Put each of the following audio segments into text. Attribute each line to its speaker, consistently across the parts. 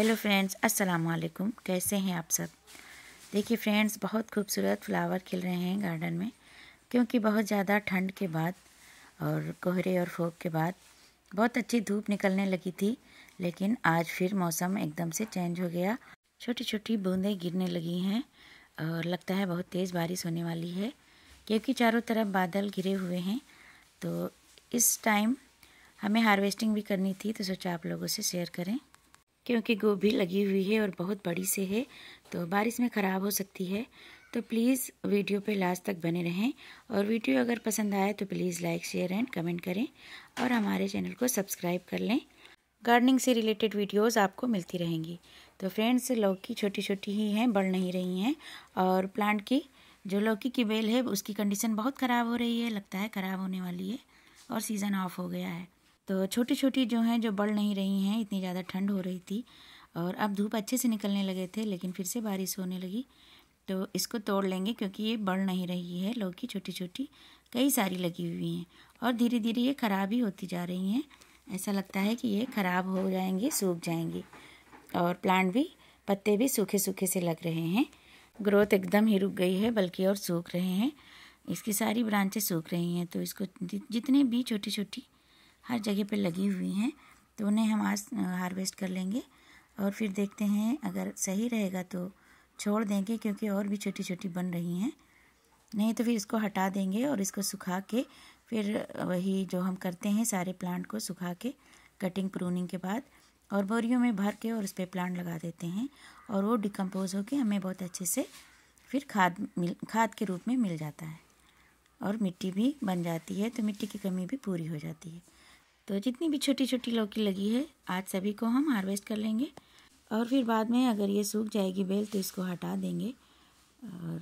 Speaker 1: hello friends अस्सलाम वालेकुम कैसे हैं आप सब देखिए फ्रेंड्स बहुत खूबसूरत फ्लावर खिल रहे हैं गार्डन में क्योंकि बहुत ज़्यादा ठंड के बाद और कोहरे और फोक के बाद बहुत अच्छी धूप निकलने लगी थी लेकिन आज फिर मौसम एकदम से चेंज हो गया छोटी छोटी बूंदें गिरने लगी हैं और लगता है बहुत तेज़ बारिश होने वाली है क्योंकि चारों तरफ बादल घिरे हुए हैं तो इस टाइम हमें हार्वेस्टिंग भी करनी थी तो सोचा आप लोगों से शेयर करें क्योंकि गोभी लगी हुई है और बहुत बड़ी से है तो बारिश में ख़राब हो सकती है तो प्लीज़ वीडियो पे लास्ट तक बने रहें और वीडियो अगर पसंद आए तो please like share and comment करें और हमारे चैनल को सब्सक्राइब कर लें गार्डनिंग से रिलेटेड वीडियोस आपको मिलती रहेंगी तो फ्रेंड्स लौकी छोटी छोटी ही हैं बढ़ नहीं रही हैं और प्लांट की जो लौकी की बेल है उसकी कंडीशन बहुत ख़राब हो रही है लगता है ख़राब होने वाली है और सीज़न ऑफ हो गया है तो छोटी छोटी जो हैं जो बढ़ नहीं रही हैं इतनी ज़्यादा ठंड हो रही थी और अब धूप अच्छे से निकलने लगे थे लेकिन फिर से बारिश होने लगी तो इसको तोड़ लेंगे क्योंकि ये बढ़ नहीं रही है लौकी छोटी छोटी कई सारी लगी हुई हैं और धीरे धीरे ये ख़राब ही होती जा रही हैं ऐसा लगता है कि ये ख़राब हो जाएंगे सूख जाएंगे और प्लांट भी पत्ते भी सूखे सूखे से लग रहे हैं ग्रोथ एकदम ही रुक गई है बल्कि और सूख रहे हैं इसकी सारी ब्रांचें सूख रही हैं तो इसको जितने भी छोटी छोटी हर जगह पे लगी हुई हैं तो उन्हें हम आज हार्वेस्ट कर लेंगे और फिर देखते हैं अगर सही रहेगा तो छोड़ देंगे क्योंकि और भी छोटी छोटी बन रही हैं नहीं तो फिर इसको हटा देंगे और इसको सुखा के फिर वही जो हम करते हैं सारे प्लांट को सुखा के कटिंग प्रूनिंग के बाद और बोरियों में भर के और उस पर प्लांट लगा देते हैं और वो डिकम्पोज होकर हमें बहुत अच्छे से फिर खाद मिल खाद के रूप में मिल जाता है और मिट्टी भी बन जाती है तो मिट्टी की कमी भी पूरी हो जाती है तो जितनी भी छोटी छोटी लौकी लगी है आज सभी को हम हार्वेस्ट कर लेंगे और फिर बाद में अगर ये सूख जाएगी बेल तो इसको हटा देंगे और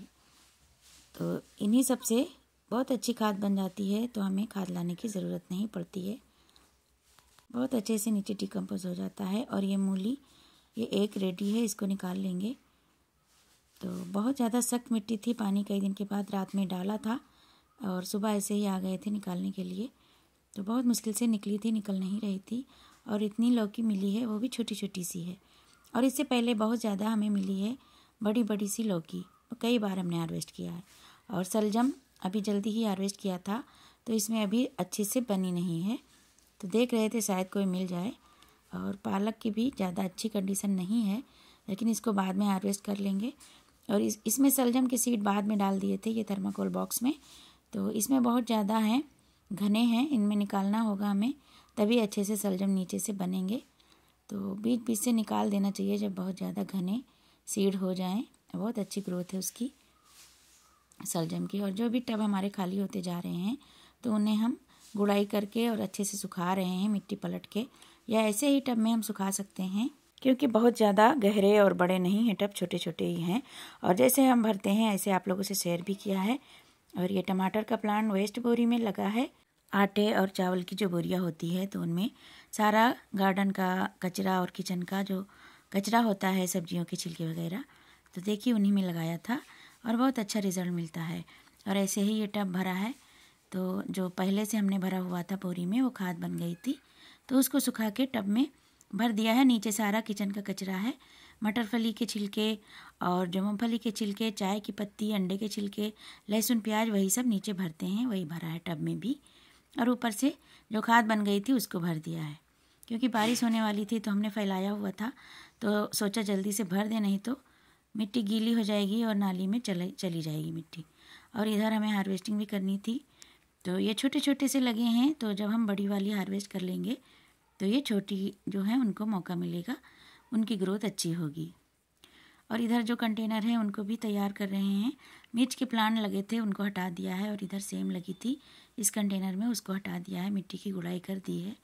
Speaker 1: तो इन्हीं सब से बहुत अच्छी खाद बन जाती है तो हमें खाद लाने की ज़रूरत नहीं पड़ती है बहुत अच्छे से नीचे डिकम्पोज हो जाता है और ये मूली ये एक रेडी है इसको निकाल लेंगे तो बहुत ज़्यादा सख्त मिट्टी थी पानी कई दिन के बाद रात में डाला था और सुबह ऐसे ही आ गए थे निकालने के लिए तो बहुत मुश्किल से निकली थी निकल नहीं रही थी और इतनी लौकी मिली है वो भी छोटी छोटी सी है और इससे पहले बहुत ज़्यादा हमें मिली है बड़ी बड़ी सी लौकी कई बार हमने हार्वेस्ट किया है और सलजम अभी जल्दी ही हार्वेस्ट किया था तो इसमें अभी अच्छे से बनी नहीं है तो देख रहे थे शायद कोई मिल जाए और पालक की भी ज़्यादा अच्छी कंडीशन नहीं है लेकिन इसको बाद में हार्वेस्ट कर लेंगे और इस इसमें सलजम के सीड बाद में डाल दिए थे ये थर्माकोल बॉक्स में तो इसमें बहुत ज़्यादा हैं घने हैं इनमें निकालना होगा हमें तभी अच्छे से सलजम नीचे से बनेंगे तो बीच बीच से निकाल देना चाहिए जब बहुत ज़्यादा घने सीड हो जाएं बहुत अच्छी ग्रोथ है उसकी सलजम की और जो भी टब हमारे खाली होते जा रहे हैं तो उन्हें हम गुड़ाई करके और अच्छे से सुखा रहे हैं मिट्टी पलट के या ऐसे ही टब में हम सुखा सकते हैं क्योंकि बहुत ज़्यादा गहरे और बड़े नहीं हैं टब छोटे छोटे ही हैं और जैसे हम भरते हैं ऐसे आप लोगों से शेयर भी किया है और ये टमाटर का प्लांट वेस्ट बोरी में लगा है आटे और चावल की जो बोरियाँ होती है तो उनमें सारा गार्डन का कचरा और किचन का जो कचरा होता है सब्जियों के छिलके वगैरह तो देखिए उन्हीं में लगाया था और बहुत अच्छा रिज़ल्ट मिलता है और ऐसे ही ये टब भरा है तो जो पहले से हमने भरा हुआ था बोरी में वो खाद बन गई थी तो उसको सुखा के टब में भर दिया है नीचे सारा किचन का कचरा है मटर फली के छिलके और जो मूँगफली के छिलके चाय की पत्ती अंडे के छिलके लहसुन प्याज वही सब नीचे भरते हैं वही भरा है टब में भी और ऊपर से जो खाद बन गई थी उसको भर दिया है क्योंकि बारिश होने वाली थी तो हमने फैलाया हुआ था तो सोचा जल्दी से भर दे नहीं तो मिट्टी गीली हो जाएगी और नाली में चले चली जाएगी मिट्टी और इधर हमें हार्वेस्टिंग भी करनी थी तो ये छोटे छोटे से लगे हैं तो जब हम बड़ी वाली हार्वेस्ट कर लेंगे तो ये छोटी जो है उनको मौका मिलेगा उनकी ग्रोथ अच्छी होगी और इधर जो कंटेनर है उनको भी तैयार कर रहे हैं मिर्च के प्लांट लगे थे उनको हटा दिया है और इधर सेम लगी थी इस कंटेनर में उसको हटा दिया है मिट्टी की गुड़ाई कर दी है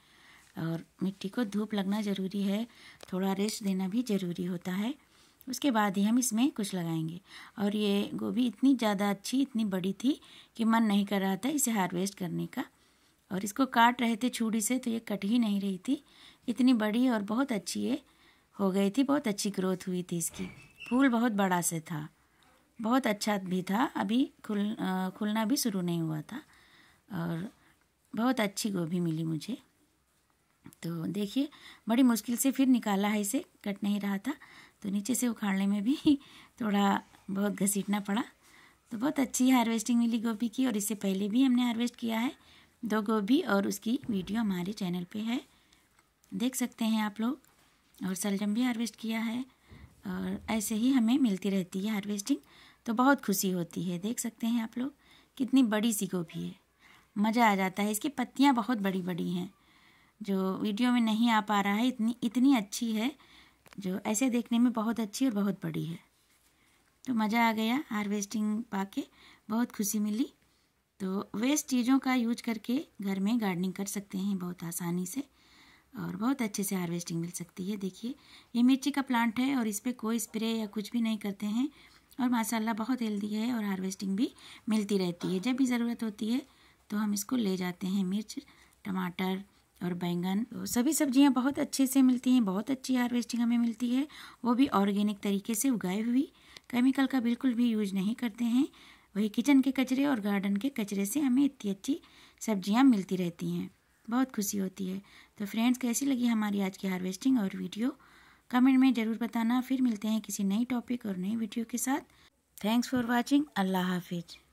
Speaker 1: और मिट्टी को धूप लगना ज़रूरी है थोड़ा रेस्ट देना भी ज़रूरी होता है उसके बाद ही हम इसमें कुछ लगाएंगे और ये गोभी इतनी ज़्यादा अच्छी इतनी बड़ी थी कि मन नहीं कर रहा था इसे हार्वेस्ट करने का और इसको काट रहे थे छूड़ी से तो ये कट ही नहीं रही थी इतनी बड़ी और बहुत अच्छी ये हो गई थी बहुत अच्छी ग्रोथ हुई थी इसकी फूल बहुत बड़ा से था बहुत अच्छा भी था अभी खुल खुलना भी शुरू नहीं हुआ था और बहुत अच्छी गोभी मिली मुझे तो देखिए बड़ी मुश्किल से फिर निकाला है इसे कट नहीं रहा था तो नीचे से उखाड़ने में भी थोड़ा बहुत घसीटना पड़ा तो बहुत अच्छी हार्वेस्टिंग मिली गोभी की और इससे पहले भी हमने हार्वेस्ट किया है दो गोभी और उसकी वीडियो हमारे चैनल पे है देख सकते हैं आप लोग और सलजम भी हार्वेस्ट किया है और ऐसे ही हमें मिलती रहती है हार्वेस्टिंग तो बहुत खुशी होती है देख सकते हैं आप लोग कितनी बड़ी सी गोभी है मज़ा आ जाता है इसकी पत्तियाँ बहुत बड़ी बड़ी हैं जो वीडियो में नहीं आ पा रहा है इतनी इतनी अच्छी है जो ऐसे देखने में बहुत अच्छी और बहुत बड़ी है तो मज़ा आ गया हार्वेस्टिंग के बहुत खुशी मिली तो वेस्ट चीज़ों का यूज करके घर में गार्डनिंग कर सकते हैं बहुत आसानी से और बहुत अच्छे से हार्वेस्टिंग मिल सकती है देखिए ये मिर्ची का प्लांट है और इस पर कोई स्प्रे या कुछ भी नहीं करते हैं और माशाल्लाह बहुत हेल्दी है और हार्वेस्टिंग भी मिलती रहती है जब भी ज़रूरत होती है तो हम इसको ले जाते हैं मिर्च टमाटर और बैंगन तो सभी सब्जियां बहुत अच्छे से मिलती हैं बहुत अच्छी हार्वेस्टिंग हमें मिलती है वो भी ऑर्गेनिक तरीके से उगाई हुई केमिकल का बिल्कुल भी यूज नहीं करते हैं वही किचन के कचरे और गार्डन के कचरे से हमें इतनी अच्छी सब्जियां मिलती रहती हैं बहुत खुशी होती है तो फ्रेंड्स कैसी लगी हमारी आज की हार्वेस्टिंग और वीडियो कमेंट में ज़रूर बताना फिर मिलते हैं किसी नई टॉपिक और नई वीडियो के साथ थैंक्स फॉर वॉचिंग अल्लाह हाफिज़